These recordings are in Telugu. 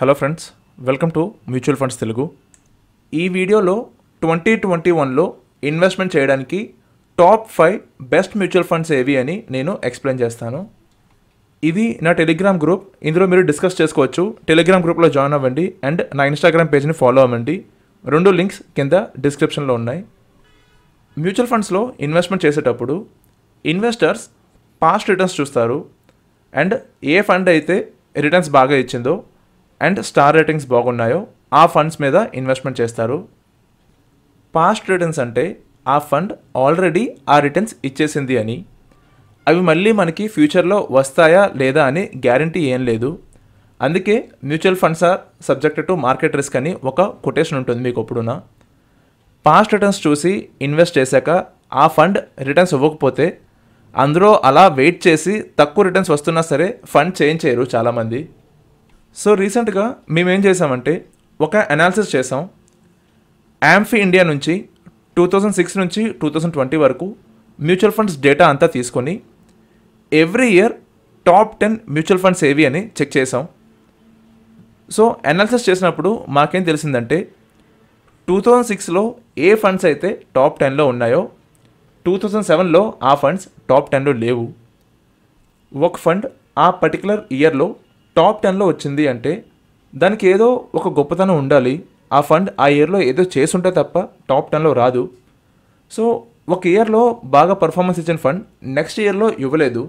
hello friends welcome to mutual funds Telugu ఈ వీడియోలో ట్వంటీ ట్వంటీ వన్లో ఇన్వెస్ట్మెంట్ చేయడానికి top five best mutual funds ఏవి అని నేను ఎక్స్ప్లెయిన్ చేస్తాను ఇది నా టెలిగ్రామ్ గ్రూప్ ఇందులో మీరు డిస్కస్ చేసుకోవచ్చు టెలిగ్రామ్ గ్రూప్లో జాయిన్ అవ్వండి అండ్ నా ఇన్స్టాగ్రామ్ పేజ్ని ఫాలో అవ్వండి రెండు లింక్స్ కింద డిస్క్రిప్షన్లో ఉన్నాయి మ్యూచువల్ ఫండ్స్లో ఇన్వెస్ట్మెంట్ చేసేటప్పుడు ఇన్వెస్టర్స్ పాస్ట్ రిటర్న్స్ చూస్తారు అండ్ ఏ ఫండ్ అయితే రిటర్న్స్ బాగా ఇచ్చిందో అండ్ స్టార్ రేటింగ్స్ బాగున్నాయో ఆ ఫండ్స్ మీద ఇన్వెస్ట్మెంట్ చేస్తారు పాస్ట్ రిటర్న్స్ అంటే ఆ ఫండ్ ఆల్రెడీ ఆ రిటర్న్స్ ఇచ్చేసింది అని అవి మళ్ళీ మనకి ఫ్యూచర్లో వస్తాయా లేదా అని గ్యారంటీ ఏం లేదు అందుకే mutual funds are subject to market risk అని ఒక కొటేషన్ ఉంటుంది మీకు ఎప్పుడున పాస్ట్ రిటర్న్స్ చూసి ఇన్వెస్ట్ చేశాక ఆ ఫండ్ రిటర్న్స్ ఇవ్వకపోతే అందులో అలా వెయిట్ చేసి తక్కువ రిటర్న్స్ వస్తున్నా సరే ఫండ్ చేంజ్ చేయరు చాలామంది సో రీసెంట్గా మేము ఏం చేసామంటే ఒక అనాలిసిస్ చేసాం యాంఫీ ఇండియా నుంచి టూ థౌజండ్ సిక్స్ నుంచి టూ థౌజండ్ ట్వంటీ వరకు మ్యూచువల్ ఫండ్స్ డేటా అంతా తీసుకొని every year top ten mutual funds ఏవి అని చెక్ చేసాం సో అనాలిసిస్ చేసినప్పుడు మాకేం తెలిసిందంటే టూ థౌజండ్ సిక్స్లో ఏ ఫండ్స్ అయితే టాప్ టెన్లో ఉన్నాయో టూ థౌజండ్ సెవెన్లో ఆ ఫండ్స్ టాప్ టెన్లో లేవు ఒక ఫండ్ ఆ పర్టికులర్ ఇయర్లో టాప్ టెన్లో వచ్చింది అంటే దానికి ఏదో ఒక గొప్పతనం ఉండాలి ఆ ఫండ్ ఆ ఇయర్లో ఏదో చేసుంటే తప్ప టాప్ టెన్లో రాదు సో ఒక ఇయర్లో బాగా పర్ఫార్మెన్స్ ఇచ్చిన ఫండ్ నెక్స్ట్ ఇయర్లో ఇవ్వలేదు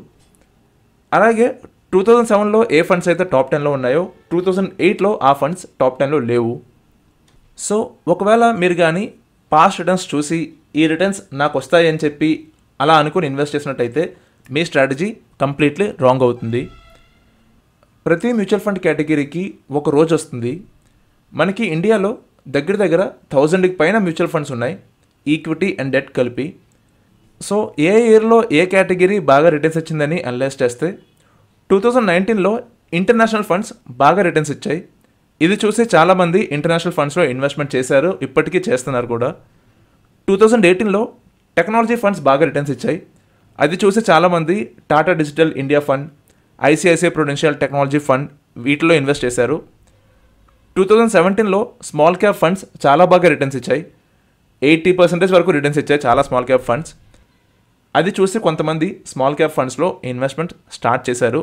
అలాగే టూ థౌజండ్ సెవెన్లో ఏ ఫండ్స్ అయితే టాప్ టెన్లో ఉన్నాయో టూ థౌజండ్ ఎయిట్లో ఆ ఫండ్స్ టాప్ టెన్లో లేవు సో ఒకవేళ మీరు కానీ పాస్ట్ రిటర్న్స్ చూసి ఈ రిటర్న్స్ నాకు వస్తాయని చెప్పి అలా అనుకుని ఇన్వెస్ట్ చేసినట్టయితే మీ స్ట్రాటజీ కంప్లీట్లీ రాంగ్ అవుతుంది ప్రతి మ్యూచువల్ ఫండ్ కేటగిరీకి ఒక రోజు వస్తుంది మనకి ఇండియాలో దగ్గర దగ్గర థౌజండ్కి పైన మ్యూచువల్ ఫండ్స్ ఉన్నాయి ఈక్విటీ అండ్ డెట్ కలిపి సో ఏ ఇయర్లో ఏ కేటగిరీ బాగా రిటర్న్స్ ఇచ్చిందని అనలైజ్ చేస్తే టూ థౌజండ్ నైన్టీన్లో ఇంటర్నేషనల్ ఫండ్స్ బాగా రిటర్న్స్ ఇచ్చాయి ఇది చూసి చాలామంది ఇంటర్నేషనల్ ఫండ్స్లో ఇన్వెస్ట్మెంట్ చేశారు ఇప్పటికీ చేస్తున్నారు కూడా టూ థౌజండ్ ఎయిటీన్లో టెక్నాలజీ ఫండ్స్ బాగా రిటర్న్స్ ఇచ్చాయి అది చూసి చాలామంది Tata digital India fund ICICI prudential technology fund వీటిలో ఇన్వెస్ట్ చేశారు టూ థౌజండ్ సెవెంటీన్లో స్మాల్ క్యాప్ ఫండ్స్ చాలా బాగా రిటర్న్స్ ఇచ్చాయి ఎయిటీ పర్సెంటేజ్ వరకు రిటర్న్స్ ఇచ్చాయి చాలా స్మాల్ క్యాప్ ఫండ్స్ అది చూసి కొంతమంది స్మాల్ క్యాప్ ఫండ్స్లో ఇన్వెస్ట్మెంట్ స్టార్ట్ చేశారు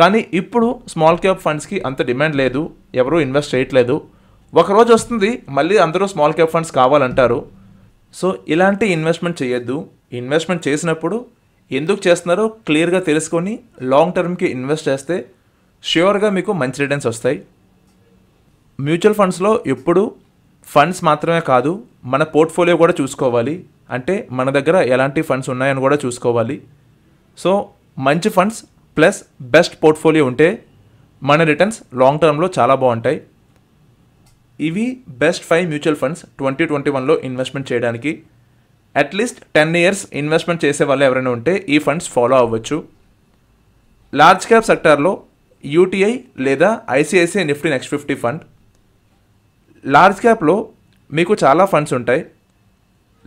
కానీ ఇప్పుడు స్మాల్ క్యాప్ ఫండ్స్కి అంత డిమాండ్ లేదు ఎవరూ ఇన్వెస్ట్ చేయట్లేదు ఒకరోజు వస్తుంది మళ్ళీ అందరూ స్మాల్ క్యాప్ ఫండ్స్ కావాలంటారు సో ఇలాంటి ఇన్వెస్ట్మెంట్ చేయొద్దు ఇన్వెస్ట్మెంట్ చేసినప్పుడు ఎందుకు చేస్తున్నారో క్లియర్గా తెలుసుకొని లాంగ్ టర్మ్కి ఇన్వెస్ట్ చేస్తే ష్యూర్గా మీకు మంచి రిటర్న్స్ వస్తాయి మ్యూచువల్ ఫండ్స్లో ఎప్పుడు ఫండ్స్ మాత్రమే కాదు మన పోర్ట్ఫోలియో కూడా చూసుకోవాలి అంటే మన దగ్గర ఎలాంటి ఫండ్స్ ఉన్నాయని కూడా చూసుకోవాలి సో మంచి ఫండ్స్ ప్లస్ బెస్ట్ పోర్ట్ఫోలియో ఉంటే మన రిటర్న్స్ లాంగ్ టర్మ్లో చాలా బాగుంటాయి ఇవి best five mutual funds twenty twenty వన్లో ఇన్వెస్ట్మెంట్ చేయడానికి అట్లీస్ట్ టెన్ ఇయర్స్ ఇన్వెస్ట్మెంట్ చేసే వాళ్ళు ఎవరైనా ఉంటే ఈ ఫండ్స్ ఫాలో అవ్వచ్చు లార్జ్ క్యాప్ సెక్టార్లో యూటీఐ లేదా ICICI Nifty next fifty fund large క్యాప్లో మీకు చాలా ఫండ్స్ ఉంటాయి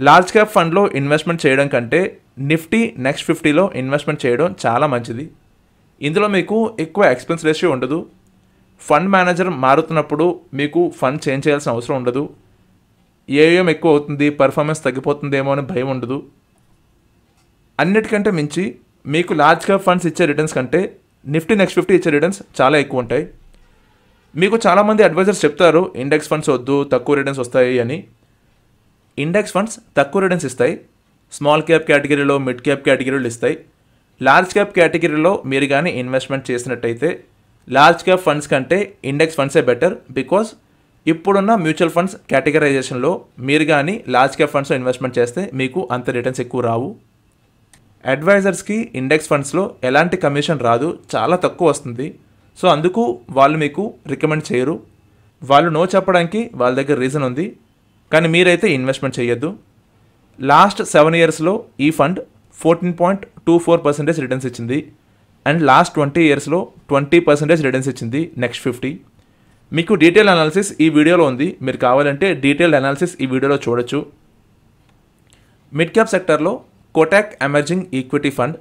లార్జ్ క్యాప్ ఫండ్లో ఇన్వెస్ట్మెంట్ చేయడం కంటే నిఫ్టీ నెక్స్ట్ ఫిఫ్టీలో ఇన్వెస్ట్మెంట్ చేయడం చాలా మంచిది ఇందులో మీకు ఎక్కువ ఎక్స్పెన్స్ రేషియో ఉండదు ఫండ్ మేనేజర్ మారుతున్నప్పుడు మీకు ఫండ్ చేంజ్ చేయాల్సిన అవసరం ఉండదు ఏఎం ఎక్కువ అవుతుంది పర్ఫార్మెన్స్ తగ్గిపోతుందేమో అని భయం ఉండదు అన్నిటికంటే మించి మీకు లార్జ్ క్యాప్ ఫండ్స్ ఇచ్చే రిటర్న్స్ కంటే నిఫ్టీ నెక్స్ట్ ఫిఫ్టీ ఇచ్చే రిటర్న్స్ చాలా ఎక్కువ ఉంటాయి మీకు చాలామంది అడ్వైజర్స్ చెప్తారు ఇండెక్స్ ఫండ్స్ వద్దు తక్కువ రిటర్న్స్ వస్తాయి అని ఇండెక్స్ ఫండ్స్ తక్కువ రిటర్న్స్ ఇస్తాయి స్మాల్ క్యాప్ కేటగిరీలో మిడ్ క్యాప్ కేటగిరీలు ఇస్తాయి లార్జ్ క్యాప్ కేటగిరీలో మీరు కానీ ఇన్వెస్ట్మెంట్ చేసినట్టయితే లార్జ్ క్యాప్ ఫండ్స్ కంటే ఇండెక్స్ ఫండ్సే బెటర్ బికాస్ ఇప్పుడున్న మ్యూచువల్ ఫండ్స్ కేటగరైజేషన్లో మీరు కానీ లార్జ్ క్యాప్ ఫండ్స్లో ఇన్వెస్ట్మెంట్ చేస్తే మీకు అంత రిటర్న్స్ ఎక్కువ రావు అడ్వైజర్స్కి ఇండెక్స్ ఫండ్స్లో ఎలాంటి కమిషన్ రాదు చాలా తక్కువ వస్తుంది సో అందుకు వాళ్ళు మీకు రికమెండ్ చేయరు వాళ్ళు నో చెప్పడానికి వాళ్ళ దగ్గర రీజన్ ఉంది కానీ మీరైతే ఇన్వెస్ట్మెంట్ చేయొద్దు లాస్ట్ సెవెన్ ఇయర్స్లో ఈ fund fourteen point two four percentage returns ఇచ్చింది అండ్ లాస్ట్ ట్వంటీ ఇయర్స్లో ట్వంటీ పర్సెంటేజ్ రిటర్న్స్ ఇచ్చింది నెక్స్ట్ ఫిఫ్టీ మీకు డీటెయిల్ అనాలిసిస్ ఈ వీడియోలో ఉంది మీరు కావాలంటే డీటెయిల్ అనాలిసిస్ ఈ వీడియోలో చూడొచ్చు మిడ్ క్యాప్ సెక్టర్లో కోటాక్ ఎమర్జింగ్ ఈక్విటీ ఫండ్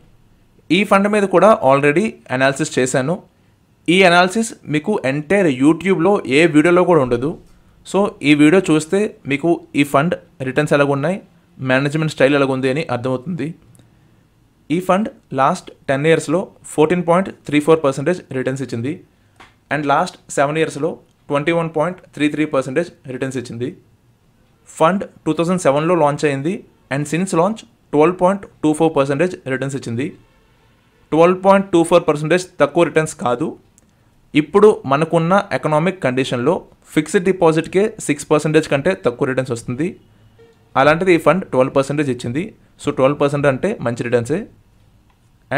ఈ ఫండ్ మీద కూడా ఆల్రెడీ అనాలిసిస్ చేశాను ఈ అనాలిసిస్ మీకు ఎంటైర్ యూట్యూబ్లో ఏ వీడియోలో కూడా ఉండదు సో ఈ వీడియో చూస్తే మీకు ఈ ఫండ్ రిటర్న్స్ ఎలాగున్నాయి మేనేజ్మెంట్ స్టైల్ ఎలాగుంది అని అర్థమవుతుంది ఈ ఫండ్ లాస్ట్ టెన్ ఇయర్స్లో fourteen point three four percentage returns ఇచ్చింది అండ్ లాస్ట్ సెవెన్ ఇయర్స్లో twenty one point three three percentage returns ఇచ్చింది ఫండ్ టూ థౌజండ్ సెవెన్లో లాంచ్ అయింది and since launch twelve point two four percentage returns ఇచ్చింది twelve point two four percentage తక్కువ రిటర్న్స్ కాదు ఇప్పుడు మనకున్న ఎకనామిక్ కండిషన్లో ఫిక్స్డ్ డిపాజిట్కే సిక్స్ పర్సెంటేజ్ కంటే తక్కువ రిటర్న్స్ వస్తుంది అలాంటిది ఈ ఫండ్ ట్వెల్వ్ పర్సెంటేజ్ ఇచ్చింది సో ట్వెల్వ్ పర్సెంట్ అంటే మంచి రిటర్న్సే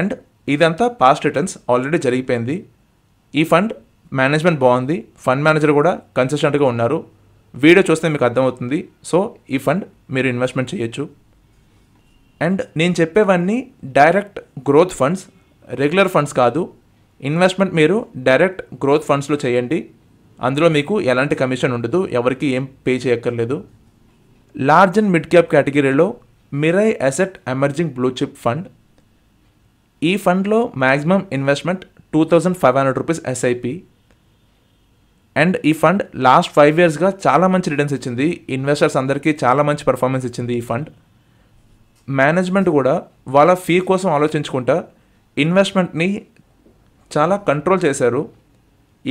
అండ్ ఇదంతా పాస్ట్ రిటర్న్స్ ఆల్రెడీ జరిగిపోయింది ఈ ఫండ్ మేనేజ్మెంట్ బాగుంది ఫండ్ మేనేజర్ కూడా కన్సిస్టెంట్గా ఉన్నారు వీడియో చూస్తే మీకు అర్థమవుతుంది సో ఈ ఫండ్ మీరు ఇన్వెస్ట్మెంట్ చేయొచ్చు అండ్ నేను చెప్పేవన్నీ direct growth funds regular funds కాదు ఇన్వెస్ట్మెంట్ మీరు డైరెక్ట్ గ్రోత్ ఫండ్స్లో చేయండి అందులో మీకు ఎలాంటి కమిషన్ ఉండదు ఎవరికి ఏం పే చేయక్కర్లేదు లార్జ్ అండ్ మిడ్ క్యాప్ కేటగిరీలో Mirae asset emerging blue chip fund ఈ ఫండ్లో maximum investment two thousand five hundred rupees SIP and ఈ ఫండ్ లాస్ట్ ఫైవ్ ఇయర్స్గా చాలా మంచి రిటర్న్స్ ఇచ్చింది ఇన్వెస్టర్స్ అందరికీ చాలా మంచి పర్ఫార్మెన్స్ ఇచ్చింది ఈ ఫండ్ మేనేజ్మెంట్ కూడా వాళ్ళ ఫీ కోసం ఆలోచించుకుంటా ఇన్వెస్ట్మెంట్ని చాలా కంట్రోల్ చేశారు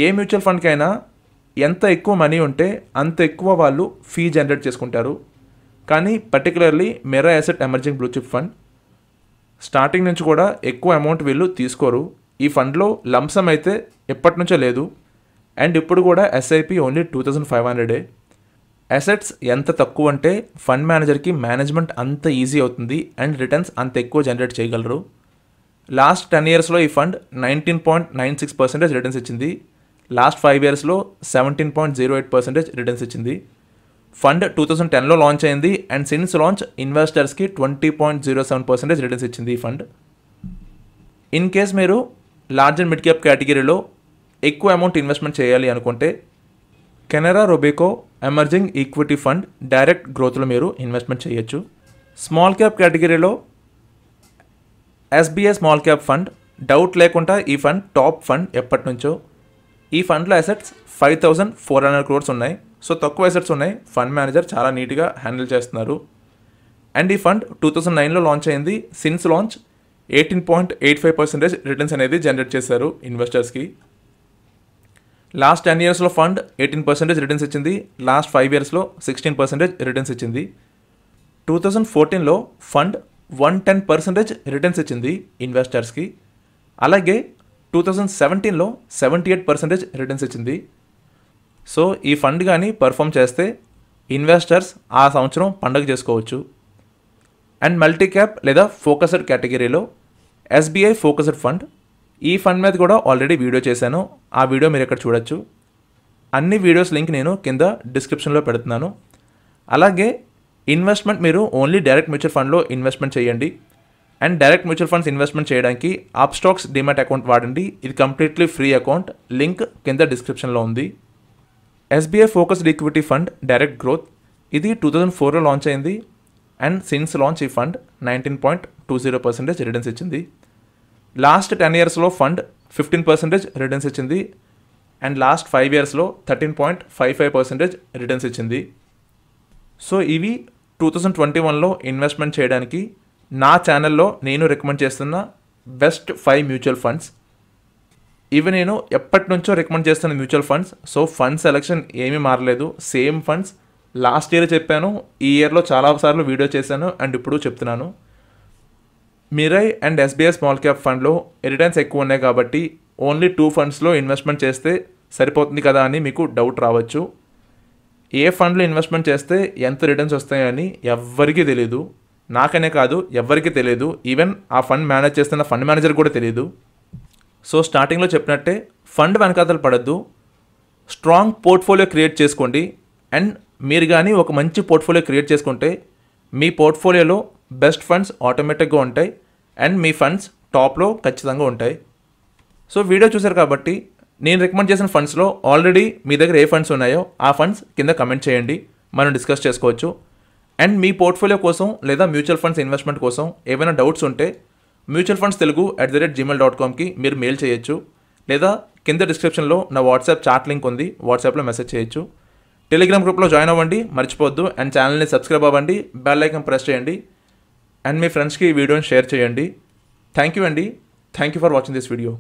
ఏ మ్యూచువల్ ఫండ్కైనా ఎంత ఎక్కువ మనీ ఉంటే అంత ఎక్కువ వాళ్ళు ఫీ జనరేట్ చేసుకుంటారు కానీ particularly Mirae asset emerging blue chip fund starting నుంచి కూడా ఎక్కువ అమౌంట్ వీళ్ళు తీసుకోరు ఈ ఫండ్లో లంసం అయితే ఎప్పటి నుంచో లేదు అండ్ ఇప్పుడు కూడా SIP only two thousand five హండ్రెడే అసెట్స్ ఎంత తక్కువ అంటే ఫండ్ మేనేజర్కి మేనేజ్మెంట్ అంత ఈజీ అవుతుంది అండ్ రిటర్న్స్ అంత ఎక్కువ జనరేట్ చేయగలరు లాస్ట్ టెన్ ఇయర్స్లో ఈ fund nineteen point nine six percentage returns ఇచ్చింది లాస్ట్ ఫైవ్ ఇయర్స్లో seventeen point zero eight percentage returns ఇచ్చింది ఫండ్ టూ థౌసండ్ టెన్లో లాంచ్ అయింది అండ్ సిన్స్ లాంచ్ ఇన్వెస్టర్స్కి twenty point zero seven percentage returns ఇచ్చింది ఈ ఫండ్ ఇన్ కేస్ మీరు లార్జ్ అండ్ మిడ్ క్యాప్ కేటగిరీలో ఎక్కువ అమౌంట్ ఇన్వెస్ట్మెంట్ చేయాలి అనుకుంటే Canara Robeco emerging equity fund direct గ్రోత్లో మీరు ఇన్వెస్ట్మెంట్ చేయొచ్చు స్మాల్ క్యాప్ కేటగిరీలో SBI small cap fund doubt లేకుండా ఈ ఫండ్ టాప్ ఫండ్ ఎప్పటి నుంచో ఈ ఫండ్లో assets five thousand four hundred crores ఉన్నాయి సో తక్కువ అసెట్స్ ఉన్నాయి ఫండ్ మేనేజర్ చాలా నీట్గా హ్యాండిల్ చేస్తున్నారు అండ్ ఈ ఫండ్ టూ థౌజండ్ నైన్లో లాంచ్ అయింది since launch eighteen point eight five percentage returns అనేది జనరేట్ చేశారు ఇన్వెస్టర్స్కి లాస్ట్ టెన్ ఇయర్స్లో ఫండ్ ఎయిటీన్ పర్సెంటేజ్ రిటర్న్స్ ఇచ్చింది లాస్ట్ ఫైవ్ ఇయర్స్లో సిక్స్టీన్ పర్సెంటేజ్ రిటర్న్స్ ఇచ్చింది టూ థౌజండ్ ఫోర్టీన్లో fund one ten percentage returns ఇచ్చింది ఇన్వెస్టర్స్కి అలాగే టూ థౌజండ్ సెవెంటీన్లో సెవెంటీ ఎయిట్ పర్సెంటేజ్ రిటర్న్స్ ఇచ్చింది సో ఈ ఫండ్ కానీ పర్ఫామ్ చేస్తే ఇన్వెస్టర్స్ ఆ సంవత్సరం పండగ చేసుకోవచ్చు అండ్ మల్టీ క్యాప్ లేదా ఫోకస్డ్ కేటగిరీలో ఎస్బీఐ ఫోకస్డ్ ఫండ్ ఈ ఫండ్ మీద కూడా ఆల్రెడీ వీడియో చేశాను ఆ వీడియో మీరు ఇక్కడ చూడొచ్చు అన్ని వీడియోస్ లింక్ నేను కింద డిస్క్రిప్షన్లో పెడుతున్నాను అలాగే ఇన్వెస్ట్మెంట్ మీరు ఓన్లీ డైరెక్ట్ మ్యూచువల్ ఫండ్లో ఇన్వెస్ట్మెంట్ చేయండి and direct mutual funds investment చేయడానికి ఆప్ స్టాక్స్ డిమాట్ అకౌంట్ వాడండి ఇది కంప్లీట్లీ ఫ్రీ అకౌంట్ లింక్ కింద డిస్క్రిప్షన్లో ఉంది SBI focused equity fund direct growth ఇది టూ థౌజండ్ ఫోర్లో లాంచ్ అయింది అండ్ సిన్స్ లాంచ్ ఈ fund nineteen point two zero percentage returns ఇచ్చింది లాస్ట్ టెన్ ఇయర్స్లో ఫండ్ ఫిఫ్టీన్ పర్సెంటేజ్ రిటర్న్స్ ఇచ్చింది అండ్ లాస్ట్ ఫైవ్ ఇయర్స్లో thirteen point five five percentage returns ఇచ్చింది సో ఇవి టూ థౌజండ్ ట్వంటీ వన్లో ఇన్వెస్ట్మెంట్ చేయడానికి నా ఛానల్లో నేను రికమెండ్ చేస్తున్న బెస్ట్ ఫైవ్ మ్యూచువల్ ఫండ్స్ ఇవి నేను ఎప్పటి నుంచో రికమెండ్ చేస్తున్న mutual funds so fund selection ఏమీ మారలేదు సేమ్ ఫండ్స్ లాస్ట్ ఇయర్ చెప్పాను ఈ ఇయర్లో చాలాసార్లు వీడియో చేశాను అండ్ ఇప్పుడు చెప్తున్నాను Mirae and SBI small cap ఫండ్లో రిటర్న్స్ ఎక్కువ ఉన్నాయి కాబట్టి ఓన్లీ టూ ఫండ్స్లో ఇన్వెస్ట్మెంట్ చేస్తే సరిపోతుంది కదా అని మీకు డౌట్ రావచ్చు ఏ ఫండ్లో ఇన్వెస్ట్మెంట్ చేస్తే ఎంత రిటర్న్స్ వస్తాయని ఎవ్వరికీ తెలియదు నాకనే కాదు ఎవ్వరికీ తెలియదు ఈవెన్ ఆ ఫండ్ మేనేజ్ చేస్తున్న ఫండ్ మేనేజర్ కూడా తెలియదు సో స్టార్టింగ్లో చెప్పినట్టే ఫండ్ వెనకాతలు పడద్దు స్ట్రాంగ్ పోర్ట్ఫోలియో క్రియేట్ చేసుకోండి అండ్ మీరు కానీ ఒక మంచి పోర్ట్ఫోలియో క్రియేట్ చేసుకుంటే మీ పోర్ట్ఫోలియోలో బెస్ట్ ఫండ్స్ ఆటోమేటిక్గా ఉంటాయి అండ్ మీ ఫండ్స్ టాప్లో ఖచ్చితంగా ఉంటాయి సో వీడియో చూశారు కాబట్టి నేను రికమెండ్ చేసిన ఫండ్స్లో ఆల్రెడీ మీ దగ్గర ఏ ఫండ్స్ ఉన్నాయో ఆ ఫండ్స్ కింద కమెంట్ చేయండి మనం డిస్కస్ చేసుకోవచ్చు అండ్ మీ పోర్ట్ఫోలియో కోసం లేదా మ్యూచువల్ ఫండ్స్ ఇన్వెస్ట్మెంట్ కోసం ఏమైనా డౌట్స్ ఉంటే mutual funds Telugu at the rate Gmail dot కామ్కి మీరు మెయిల్ చేయొచ్చు లేదా కింద డిస్క్రిప్షన్లో నా వాట్సాప్ చాట్ లింక్ ఉంది వాట్సాప్లో మెసేజ్ చేయొచ్చు టెలిగ్రామ్ గ్రూప్లో జాయిన్ అవ్వండి మర్చిపోవద్దు అండ్ ఛానల్ని సబ్స్క్రైబ్ అవ్వండి బెల్ ఐకన్ ప్రెస్ చేయండి అండ్ మీ ఫ్రెండ్స్కి ఈ వీడియోని షేర్ చేయండి థ్యాంక్ యూ అండి thank you for watching this video